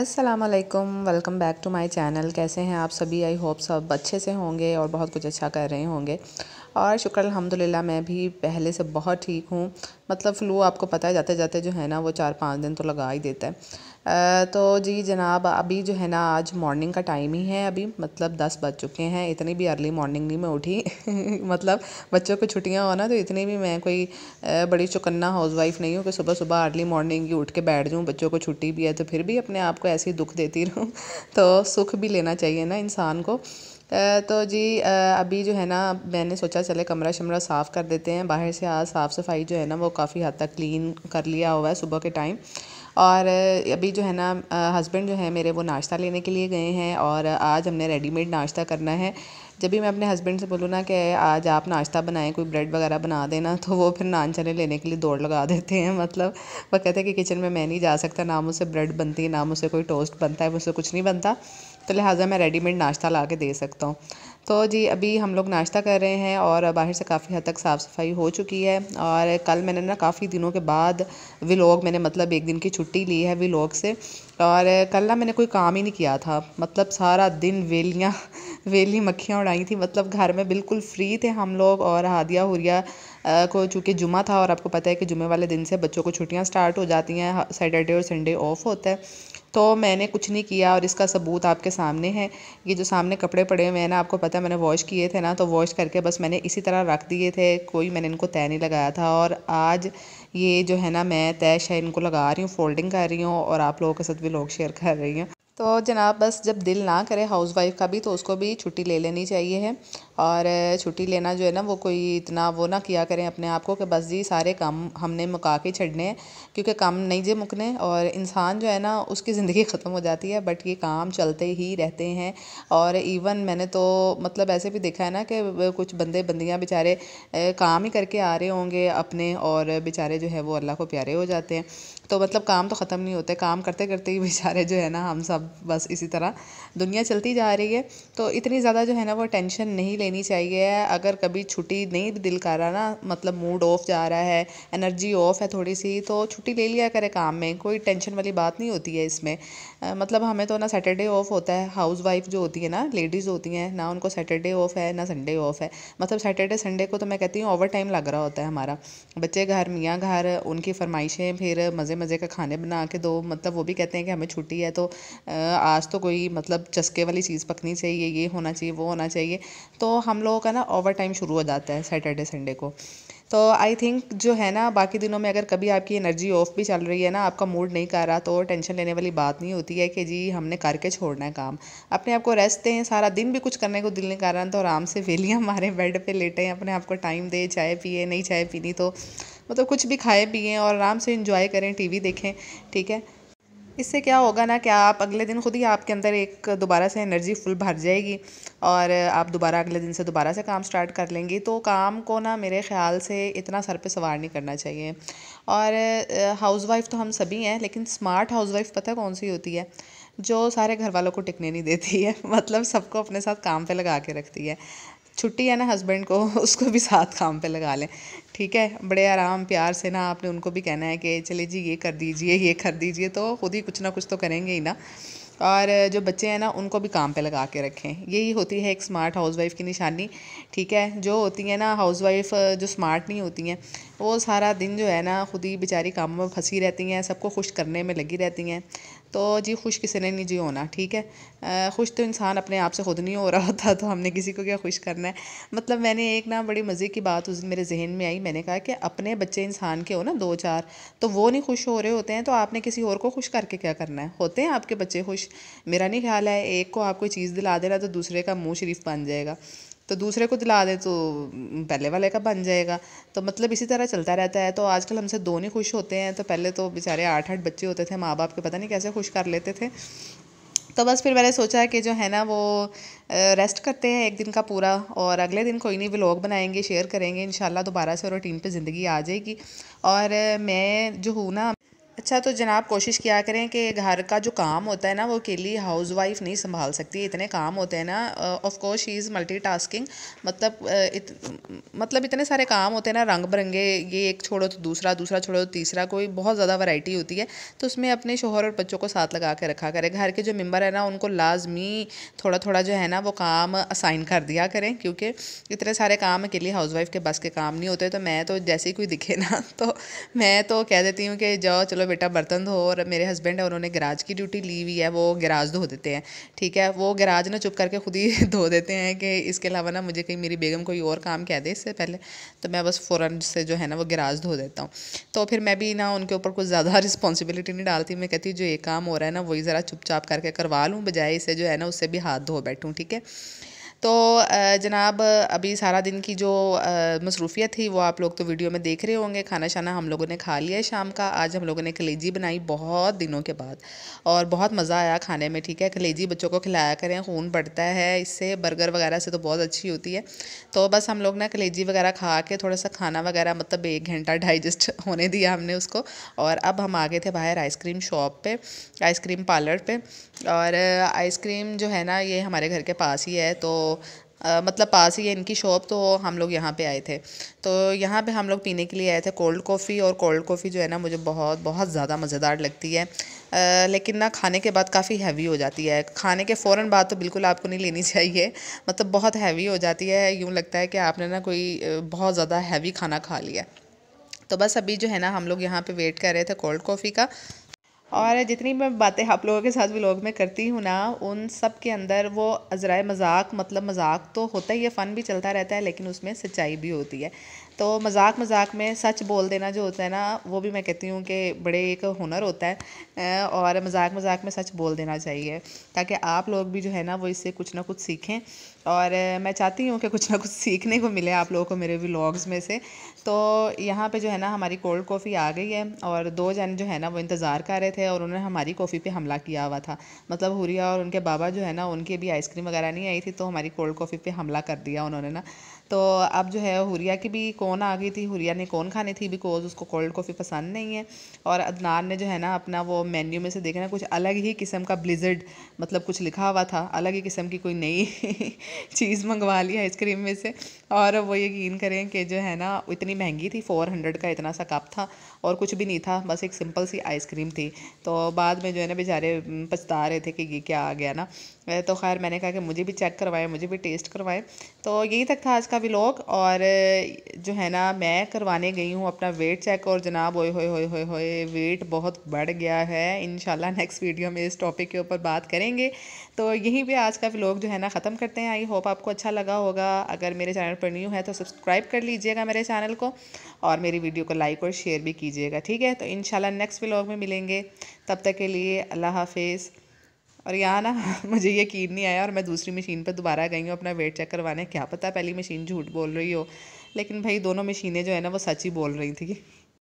असलकम welcome back to my channel कैसे हैं आप सभी आई होप सब अच्छे से होंगे और बहुत कुछ अच्छा कर रहे होंगे और शुक्र अल्हम्दुलिल्लाह मैं भी पहले से बहुत ठीक हूँ मतलब फ़्लू आपको पता है जाते जाते जो है ना वो चार पाँच दिन तो लगा ही देता है तो जी जनाब अभी जो है ना आज मॉर्निंग का टाइम ही है अभी मतलब दस बज चुके हैं इतनी भी अर्ली मॉर्निंग नहीं मैं उठी मतलब बच्चों को छुट्टियां हो ना तो इतनी भी मैं कोई बड़ी चुकन्ना हाउसवाइफ नहीं हूँ कि सुबह सुबह अर्ली मॉर्निंग ही उठ के बैठ जाऊँ बच्चों को छुट्टी भी है तो फिर भी अपने आप को ऐसे ही दुख देती रहूँ तो सुख भी लेना चाहिए ना इंसान को तो जी अभी जो है ना मैंने सोचा चले कमरा शमरा साफ़ कर देते हैं बाहर से आज साफ़ सफाई जो है ना वो काफ़ी हद तक क्लीन कर लिया हुआ है सुबह के टाइम और अभी जो है ना हस्बैंड जो है मेरे वो नाश्ता लेने के लिए गए हैं और आज हमने रेडीमेड नाश्ता करना है जब भी मैं अपने हस्बैंड से बोलूँ ना कि आज आप नाश्ता बनाएं कोई ब्रेड वगैरह बना देना तो वो फिर नान चने लेने के लिए दौड़ लगा देते हैं मतलब वो कहते हैं कि किचन में मैं नहीं जा सकता ना मुझसे ब्रेड बनती है ना मुझसे कोई टोस्ट बनता है मुझसे कुछ नहीं बनता तो लिहाजा मैं रेडीमेड नाश्ता ला के दे सकता हूँ तो जी अभी हम लोग नाश्ता कर रहे हैं और बाहर से काफ़ी हद तक साफ़ सफाई हो चुकी है और कल मैंने ना काफ़ी दिनों के बाद विलोग मैंने मतलब एक दिन की छुट्टी ली है विलोग से और कल ना मैंने कोई काम ही नहीं किया था मतलब सारा दिन वेलियाँ वेली मक्खियाँ उड़ाई थी मतलब घर में बिल्कुल फ्री थे हम लोग और हादिया हुरिया को चूँकि जुमा था और आपको पता है कि जुमे वाले दिन से बच्चों को छुट्टियाँ स्टार्ट हो जाती हैं सैटरडे और संडे ऑफ होता है तो मैंने कुछ नहीं किया और इसका सबूत आपके सामने है ये जो सामने कपड़े पड़े हुए हैं ना आपको पता है मैंने वॉश किए थे ना तो वॉश करके बस मैंने इसी तरह रख दिए थे कोई मैंने इनको तय नहीं लगाया था और आज ये जो है ना मैं तय शायद इनको लगा रही हूँ फोल्डिंग कर रही हूँ और आप लोगों के साथ भी लोग शेयर कर रही हूँ तो जनाब बस जब दिल ना करे हाउस वाइफ का भी तो उसको भी छुट्टी ले लेनी चाहिए है और छुट्टी लेना जो है ना वो कोई इतना वो ना किया करें अपने आप को कि बस जी सारे काम हमने मुका के छड़ने हैं क्योंकि काम नहीं जे मुकने और इंसान जो है ना उसकी ज़िंदगी ख़त्म हो जाती है बट ये काम चलते ही रहते हैं और इवन मैंने तो मतलब ऐसे भी देखा है ना कि कुछ बंदे बंदियाँ बेचारे काम ही करके आ रहे होंगे अपने और बेचारे जो है वो अल्लाह को प्यारे हो जाते हैं तो मतलब काम तो ख़त्म नहीं होते काम करते करते ही बेचारे जो है ना हम सब बस इसी तरह दुनिया चलती जा रही है तो इतनी ज़्यादा जो है ना वो टेंशन नहीं लेनी चाहिए अगर कभी छुट्टी नहीं दिल कर रहा ना मतलब मूड ऑफ जा रहा है एनर्जी ऑफ है थोड़ी सी तो छुट्टी ले लिया करे काम में कोई टेंशन वाली बात नहीं होती है इसमें मतलब हमें तो ना सैटरडे ऑफ होता है हाउस वाइफ जो होती है ना लेडीज़ होती हैं ना उनको सैटरडे ऑफ है ना संडे ऑफ है मतलब सैटरडे संडे को तो मैं कहती हूँ ओवर टाइम लग रहा होता है हमारा बच्चे घर मियाँ घर उनकी फरमाइशें फिर मज़े मज़े का खाने बना के दो मतलब वो भी कहते हैं कि हमें छुट्टी है तो आज तो कोई मतलब चस्के वाली चीज़ पकनी चाहिए ये होना चाहिए वो होना चाहिए तो हम लोगों का ना ओवर टाइम शुरू हो जाता है सैटरडे संडे को तो आई थिंक जो है ना बाकी दिनों में अगर कभी आपकी एनर्जी ऑफ भी चल रही है ना आपका मूड नहीं कर रहा तो टेंशन लेने वाली बात नहीं होती है कि जी हमने करके छोड़ना है काम अपने आप को रेस्ट दें सारा दिन भी कुछ करने को दिल नहीं कर रहा तो आराम से फेलिए हमारे बेड पर लेटें अपने आप को टाइम दें चाय पिए नहीं चाय पीनी तो मतलब कुछ भी खाए पिए और आराम से इंजॉय करें टी देखें ठीक है इससे क्या होगा ना कि आप अगले दिन खुद ही आपके अंदर एक दोबारा से एनर्जी फुल भर जाएगी और आप दोबारा अगले दिन से दोबारा से काम स्टार्ट कर लेंगी तो काम को ना मेरे ख्याल से इतना सर पे सवार नहीं करना चाहिए और हाउसवाइफ तो हम सभी हैं लेकिन स्मार्ट हाउसवाइफ पता कौन सी होती है जो सारे घर वालों को टिकने नहीं देती है मतलब सबको अपने साथ काम पे लगा के रखती है छुट्टी है ना हस्बैंड को उसको भी साथ काम पे लगा लें ठीक है बड़े आराम प्यार से ना आपने उनको भी कहना है कि चले जी ये कर दीजिए ये कर दीजिए तो खुद ही कुछ ना कुछ तो करेंगे ही ना और जो बच्चे हैं ना उनको भी काम पे लगा के रखें यही होती है एक स्मार्ट हाउसवाइफ की निशानी ठीक है जो होती है ना हाउसवाइफ जो स्मार्ट नहीं होती हैं वो सारा दिन जो है ना खुद ही बेचारी कामों में फंसी रहती हैं सबको खुश करने में लगी रहती हैं तो जी खुश किसी ने नहीं जी होना ठीक है खुश तो इंसान अपने आप से खुद नहीं हो रहा होता तो हमने किसी को क्या खुश करना है मतलब मैंने एक ना बड़ी मज़े की बात उस दिन मेरे जहन में आई मैंने कहा कि अपने बच्चे इंसान के हो ना दो चार तो वो नहीं खुश हो रहे होते हैं तो आपने किसी और को खुश करके क्या करना है होते हैं आपके बच्चे खुश मेरा नहीं ख्याल है एक को आप कोई चीज़ दिला देना तो दूसरे का मुँह शरीफ बन जाएगा तो दूसरे को दिला दे तो पहले वाले का बन जाएगा तो मतलब इसी तरह चलता रहता है तो आजकल हमसे दो नहीं खुश होते हैं तो पहले तो बेचारे आठ आठ बच्चे होते थे माँ बाप के पता नहीं कैसे खुश कर लेते थे तो बस फिर मैंने सोचा कि जो है ना वो रेस्ट करते हैं एक दिन का पूरा और अगले दिन कोई नहीं व्लॉग बनाएंगे शेयर करेंगे इन दोबारा से रूटीन पे ज़िंदगी आ जाएगी और मैं जो हूँ ना अच्छा तो जनाब कोशिश किया करें कि घर का जो काम होता है ना वो अकेली हाउस वाइफ नहीं संभाल सकती इतने काम होते हैं ना of course she is multitasking मतलब इत, मतलब इतने सारे काम होते हैं ना रंग बिरंगे ये एक छोड़ो तो दूसरा दूसरा छोड़ो तो तीसरा कोई बहुत ज़्यादा वैरायटी होती है तो उसमें अपने शोहर और बच्चों को साथ लगा के रखा करें घर के जो मेम्बर है ना उनको लाजमी थोड़ा थोड़ा जो है ना वो काम असाइन कर दिया करें क्योंकि इतने सारे काम अकेली हाउस वाइफ के बस के काम नहीं होते तो मैं तो जैसे ही कोई दिखे ना तो मैं तो कह देती हूँ कि जाओ चलो बेटा बर्तन धो और मेरे हस्बैंड है उन्होंने गराज की ड्यूटी ली हुई है वो गराज धो देते हैं ठीक है वो गराज ना चुप करके खुद ही धो देते हैं कि इसके अलावा ना मुझे कहीं मेरी बेगम कोई और काम कह दे इससे पहले तो मैं बस फ़ौरन से जो है ना वो गराज धो देता हूँ तो फिर मैं भी ना उनके ऊपर कुछ ज़्यादा रिस्पॉन्सिबिलिटी नहीं डालती मैं कहती जो ये काम हो रहा है ना वही ज़रा चुपचाप करके करवा लूँ बजाय इसे जो है ना उससे भी हाथ धो बैठूँ ठीक है तो जनाब अभी सारा दिन की जो मसरूफियत थी वो आप लोग तो वीडियो में देख रहे होंगे खाना शाना हम लोगों ने खा लिया है शाम का आज हम लोगों ने कलेजी बनाई बहुत दिनों के बाद और बहुत मज़ा आया खाने में ठीक है कलेजी बच्चों को खिलाया करें खून बढ़ता है इससे बर्गर वगैरह से तो बहुत अच्छी होती है तो बस हम लोग ना कलेजी वगैरह खा के थोड़ा सा खाना वगैरह मतलब एक घंटा डाइजेस्ट होने दिया हमने उसको और अब हम आ गए थे बाहर आइसक्रीम शॉप पर आइसक्रीम पार्लर पर और आइसक्रीम जो है ना ये हमारे घर के पास ही है तो आ, मतलब पास ही है इनकी शॉप तो हम लोग यहाँ पे आए थे तो यहाँ पे हम लोग पीने के लिए आए थे कोल्ड कॉफ़ी और कोल्ड कॉफ़ी जो है ना मुझे बहुत बहुत ज़्यादा मज़ेदार लगती है आ, लेकिन ना खाने के बाद काफ़ी हैवी हो जाती है खाने के फ़ौर बाद तो बिल्कुल आपको नहीं लेनी चाहिए मतलब बहुत हैवी हो जाती है यूँ लगता है कि आपने ना कोई बहुत ज़्यादा हैवी खाना खा लिया तो बस अभी जो है ना हम लोग यहाँ पे वेट कर रहे थे कोल्ड कॉफ़ी का और जितनी मैं बातें आप लोगों के साथ व्लॉग में करती हूँ ना उन सब के अंदर वो अजरा मजाक मतलब मजाक तो होता ही है फ़न भी चलता रहता है लेकिन उसमें सच्चाई भी होती है तो मजाक मजाक में सच बोल देना जो होता है ना वो भी मैं कहती हूँ कि बड़े एक हुनर होता है और मजाक मजाक में सच बोल देना चाहिए ताकि आप लोग भी जो है ना वो इससे कुछ ना कुछ सीखें और मैं चाहती हूँ कि कुछ ना कुछ सीखने को मिले आप लोगों को मेरे व्लॉग्स में से तो यहाँ पे जो है ना हमारी कोल्ड कॉफ़ी आ गई है और दो जन जो है ना वो इंतज़ार कर रहे थे और उन्होंने हमारी कॉफ़ी पे हमला किया हुआ था मतलब हुरिया और उनके बाबा जो है ना उनकी भी आइसक्रीम वगैरह नहीं आई थी तो हमारी कोल्ड कॉफ़ी पे हमला कर दिया उन्होंने ना तो अब जो है हुरिया की भी कौन आ गई थी हुरिया ने कौन खानी थी बिकॉज उसको कोल्ड कॉफ़ी पसंद नहीं है और अदनान ने जो है ना अपना वो मेन्यू में से देखा ना कुछ अलग ही किस्म का ब्लिजर्ड मतलब कुछ लिखा हुआ था अलग ही किस्म की कोई नई चीज़ मंगवा ली आइसक्रीम में से और वो यकीन करें कि जो है ना इतनी महंगी थी फोर हंड्रेड का इतना सा कप था और कुछ भी नहीं था बस एक सिंपल सी आइसक्रीम थी तो बाद में जो है ना बेचारे पछता रहे थे कि ये क्या आ गया ना तो खैर मैंने कहा कि मुझे भी चेक करवाएं मुझे भी टेस्ट करवाएं तो यहीं तक था आज का व्लॉग और जो है ना मैं करवाने गई हूँ अपना वेट चेक और जनाब ओए होए होए होए होए वेट बहुत बढ़ गया है इन नेक्स्ट वीडियो में इस टॉपिक के ऊपर बात करेंगे तो यहीं पर आज का व्लॉग जो है ना ख़त्म करते हैं आई होप आपको अच्छा लगा होगा अगर मेरे चैनल पर न्यू है तो सब्सक्राइब कर लीजिएगा मेरे चैनल को और मेरी वीडियो को लाइक और शेयर भी कीजिएगा ठीक है तो इन नेक्स्ट व्लॉग में मिलेंगे तब तक के लिए अल्लाह हाफिज़ और यहाँ ना मुझे यकीन नहीं आया और मैं दूसरी मशीन पर दोबारा गई हूँ अपना वेट चेक करवाने क्या पता पहली मशीन झूठ बोल रही हो लेकिन भाई दोनों मशीनें जो है ना वो सच ही बोल रही थी